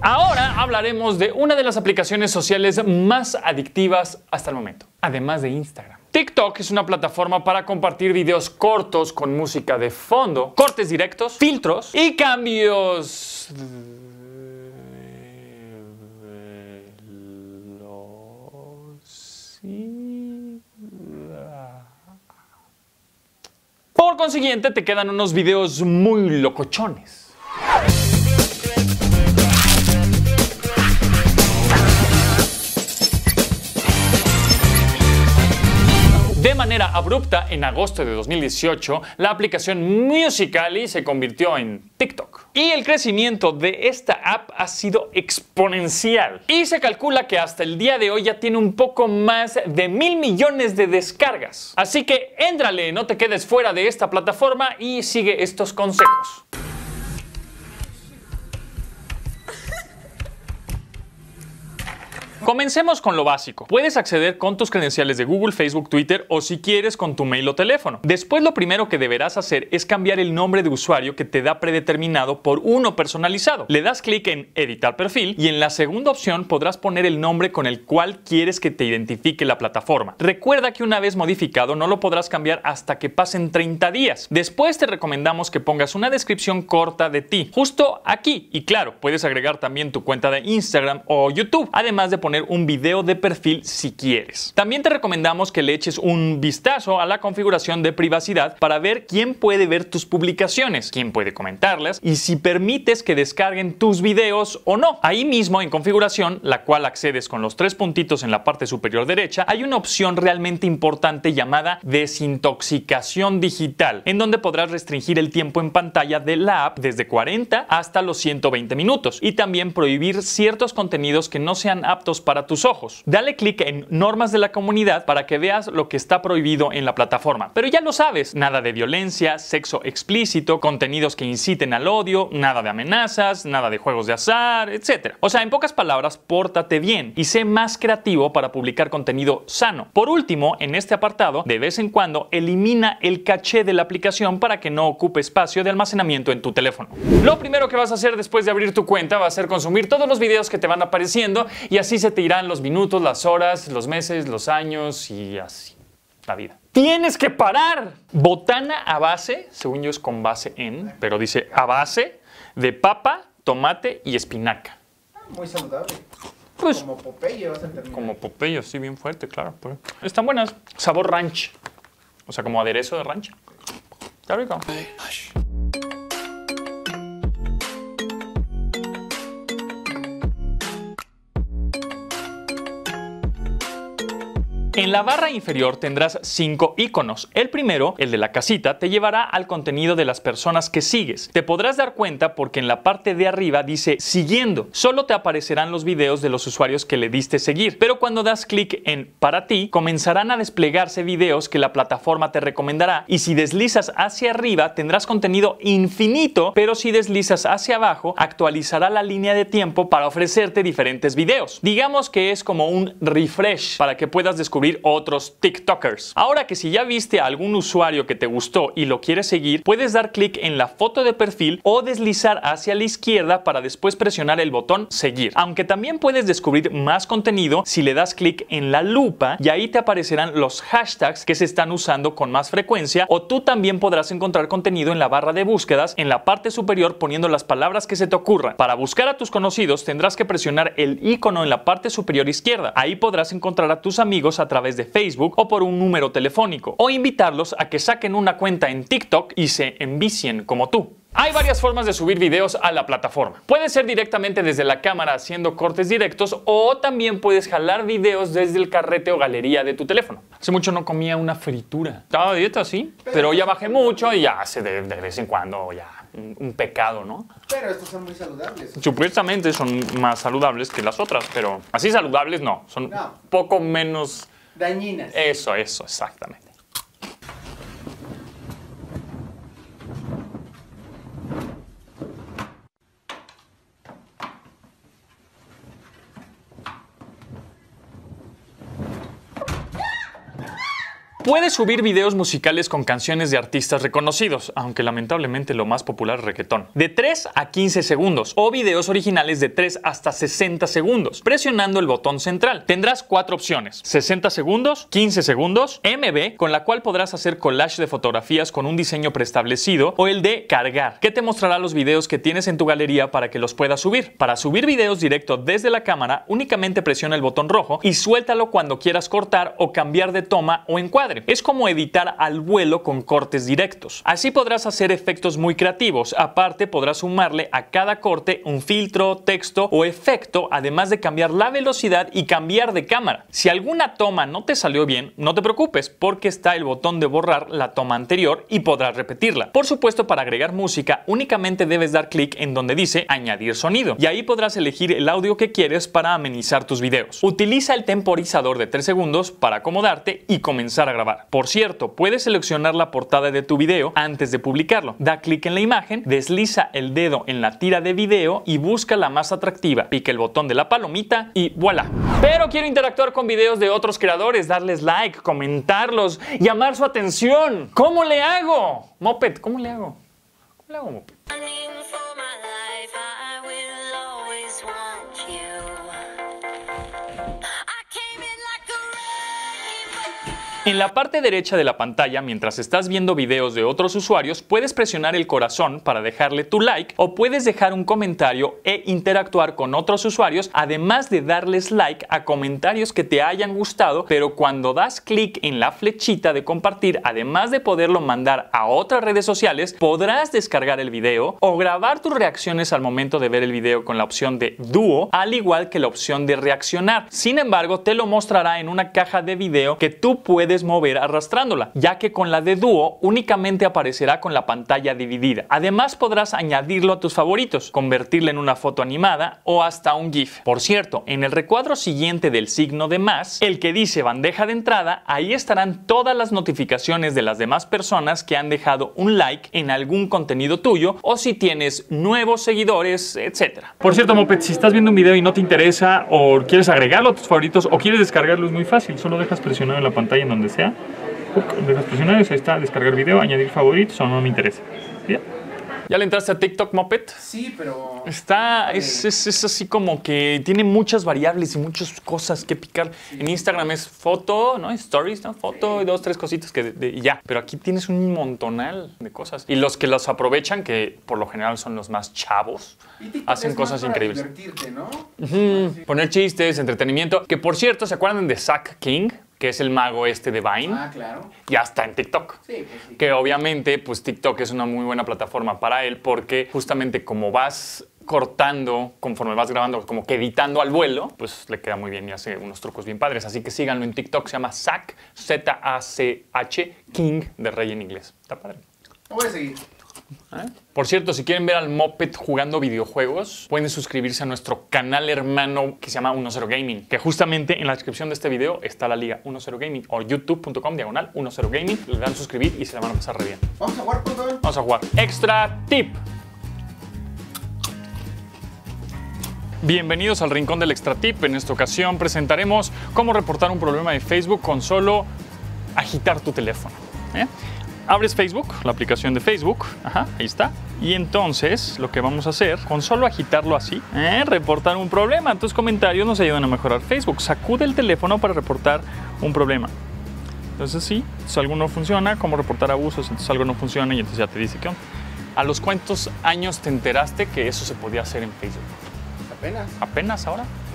Ahora hablaremos de una de las aplicaciones sociales más adictivas hasta el momento, además de Instagram. TikTok es una plataforma para compartir videos cortos con música de fondo, cortes directos, filtros y cambios... Por consiguiente, te quedan unos videos muy locochones. abrupta, en agosto de 2018, la aplicación Musical.ly se convirtió en TikTok. Y el crecimiento de esta app ha sido exponencial. Y se calcula que hasta el día de hoy ya tiene un poco más de mil millones de descargas. Así que éntrale, no te quedes fuera de esta plataforma y sigue estos consejos. Comencemos con lo básico. Puedes acceder con tus credenciales de Google, Facebook, Twitter o si quieres con tu mail o teléfono. Después lo primero que deberás hacer es cambiar el nombre de usuario que te da predeterminado por uno personalizado. Le das clic en editar perfil y en la segunda opción podrás poner el nombre con el cual quieres que te identifique la plataforma. Recuerda que una vez modificado no lo podrás cambiar hasta que pasen 30 días. Después te recomendamos que pongas una descripción corta de ti, justo aquí. Y claro, puedes agregar también tu cuenta de Instagram o YouTube, además de poner un video de perfil si quieres. También te recomendamos que le eches un vistazo a la configuración de privacidad para ver quién puede ver tus publicaciones, quién puede comentarlas y si permites que descarguen tus videos o no. Ahí mismo en configuración, la cual accedes con los tres puntitos en la parte superior derecha, hay una opción realmente importante llamada desintoxicación digital, en donde podrás restringir el tiempo en pantalla de la app desde 40 hasta los 120 minutos y también prohibir ciertos contenidos que no sean aptos para tus ojos. Dale clic en Normas de la comunidad para que veas lo que está prohibido en la plataforma. Pero ya lo sabes, nada de violencia, sexo explícito, contenidos que inciten al odio, nada de amenazas, nada de juegos de azar, etc. O sea, en pocas palabras, pórtate bien y sé más creativo para publicar contenido sano. Por último, en este apartado, de vez en cuando elimina el caché de la aplicación para que no ocupe espacio de almacenamiento en tu teléfono. Lo primero que vas a hacer después de abrir tu cuenta va a ser consumir todos los videos que te van apareciendo y así se te irán los minutos, las horas, los meses, los años y así. La vida. Tienes que parar. Botana a base, según yo es con base en, pero dice a base de papa, tomate y espinaca. Muy saludable. Pues como popeyo, vas a Como popeyo, sí, bien fuerte, claro. Están buenas. Sabor ranch. O sea, como aderezo de ranch. Está En la barra inferior tendrás cinco iconos. El primero, el de la casita, te llevará al contenido de las personas que sigues. Te podrás dar cuenta porque en la parte de arriba dice siguiendo. Solo te aparecerán los videos de los usuarios que le diste seguir, pero cuando das clic en para ti, comenzarán a desplegarse videos que la plataforma te recomendará y si deslizas hacia arriba tendrás contenido infinito, pero si deslizas hacia abajo actualizará la línea de tiempo para ofrecerte diferentes videos. Digamos que es como un refresh para que puedas descubrir otros TikTokers. Ahora que si ya viste a algún usuario que te gustó y lo quieres seguir, puedes dar clic en la foto de perfil o deslizar hacia la izquierda para después presionar el botón seguir. Aunque también puedes descubrir más contenido si le das clic en la lupa y ahí te aparecerán los hashtags que se están usando con más frecuencia o tú también podrás encontrar contenido en la barra de búsquedas en la parte superior poniendo las palabras que se te ocurran. Para buscar a tus conocidos tendrás que presionar el icono en la parte superior izquierda. Ahí podrás encontrar a tus amigos a través través de Facebook o por un número telefónico, o invitarlos a que saquen una cuenta en TikTok y se envicien como tú. Hay varias formas de subir videos a la plataforma. Puede ser directamente desde la cámara haciendo cortes directos o también puedes jalar videos desde el carrete o galería de tu teléfono. Hace mucho no comía una fritura. Estaba de dieta, sí, pero ya bajé mucho y ya se de, vez en cuando ya un, pecado, ¿no? Pero estos son muy saludables. Supuestamente son más saludables que las otras, pero así saludables no. Son poco menos eso, eso, exactamente. Puedes subir videos musicales con canciones de artistas reconocidos, aunque lamentablemente lo más popular es reggaetón. De 3 a 15 segundos o videos originales de 3 hasta 60 segundos, presionando el botón central. Tendrás cuatro opciones: 60 segundos, 15 segundos, MB, con la cual podrás hacer collage de fotografías con un diseño preestablecido, o el de cargar, que te mostrará los videos que tienes en tu galería para que los puedas subir. Para subir videos directo desde la cámara, únicamente presiona el botón rojo y suéltalo cuando quieras cortar o cambiar de toma o encuadre. Es como editar al vuelo con cortes directos. Así podrás hacer efectos muy creativos. Aparte podrás sumarle a cada corte un filtro, texto o efecto, además de cambiar la velocidad y cambiar de cámara. Si alguna toma no te salió bien, no te preocupes porque está el botón de borrar la toma anterior y podrás repetirla. Por supuesto, para agregar música únicamente debes dar clic en donde dice añadir sonido y ahí podrás elegir el audio que quieres para amenizar tus videos. Utiliza el temporizador de 3 segundos para acomodarte y comenzar a grabar. Por cierto, puedes seleccionar la portada de tu video antes de publicarlo. Da clic en la imagen, desliza el dedo en la tira de video y busca la más atractiva. Pica el botón de la palomita y voilà. Pero quiero interactuar con videos de otros creadores, darles like, comentarlos, llamar su atención. ¿Cómo le hago? Moped, ¿cómo le hago? ¿Cómo le hago, En la parte derecha de la pantalla, mientras estás viendo videos de otros usuarios, puedes presionar el corazón para dejarle tu like o puedes dejar un comentario e interactuar con otros usuarios, además de darles like a comentarios que te hayan gustado, pero cuando das clic en la flechita de compartir, además de poderlo mandar a otras redes sociales, podrás descargar el video o grabar tus reacciones al momento de ver el video con la opción de dúo, al igual que la opción de reaccionar. Sin embargo, te lo mostrará en una caja de video que tú puedes mover arrastrándola, ya que con la de dúo únicamente aparecerá con la pantalla dividida. Además podrás añadirlo a tus favoritos, convertirla en una foto animada o hasta un GIF. Por cierto, en el recuadro siguiente del signo de más, el que dice bandeja de entrada, ahí estarán todas las notificaciones de las demás personas que han dejado un like en algún contenido tuyo o si tienes nuevos seguidores, etc. Por cierto, Moped, si estás viendo un video y no te interesa o quieres agregarlo a tus favoritos o quieres descargarlo es muy fácil, solo dejas presionado en la pantalla en donde donde sea. De los ahí está, descargar video, añadir favoritos o no me interesa. ¿Ya? ¿Ya le entraste a TikTok Muppet? Sí, pero... Está, es, es, es, así como que tiene muchas variables y muchas cosas que picar. En Instagram es foto, ¿no? Stories, ¿no? Foto y dos, tres cositas que ya. Pero aquí tienes un montonal de cosas. Y los que las aprovechan, que por lo general son los más chavos, hacen cosas increíbles. ¿no? Poner chistes, entretenimiento. Que por cierto, ¿se acuerdan de Zack King? que es el mago este de Vine. Ah, claro. Ya está en TikTok. Sí, pues Que obviamente, pues TikTok es una muy buena plataforma para él porque justamente como vas cortando conforme vas grabando, como que editando al vuelo, pues le queda muy bien y hace unos trucos bien padres. Así que síganlo en TikTok, se llama Zach, Z-A-C-H, King de Rey en inglés. Está padre. voy a seguir. Por cierto, si quieren ver al Moped jugando videojuegos, pueden suscribirse a nuestro canal hermano que se llama 10 Gaming, que justamente en la descripción de este video está la liga 10 Gaming o youtube.com diagonal 10 Gaming. Le dan suscribir y se la van a pasar re bien. Vamos a jugar, por Vamos a jugar. Extra tip. Bienvenidos al rincón del extra tip. En esta ocasión presentaremos cómo reportar un problema de Facebook con solo agitar tu teléfono. ¿Eh? abres Facebook, la aplicación de Facebook, ajá, ahí está. Y entonces lo que vamos a hacer, con solo agitarlo así, ¿eh? reportar un problema. Tus comentarios nos ayudan a mejorar Facebook. Sacude el teléfono para reportar un problema. Entonces sí, si algo no funciona, cómo reportar abusos, entonces algo no funciona y entonces ya te dice que ¿A los cuántos años te enteraste que eso se podía hacer en Facebook? Apenas. Apenas ahora.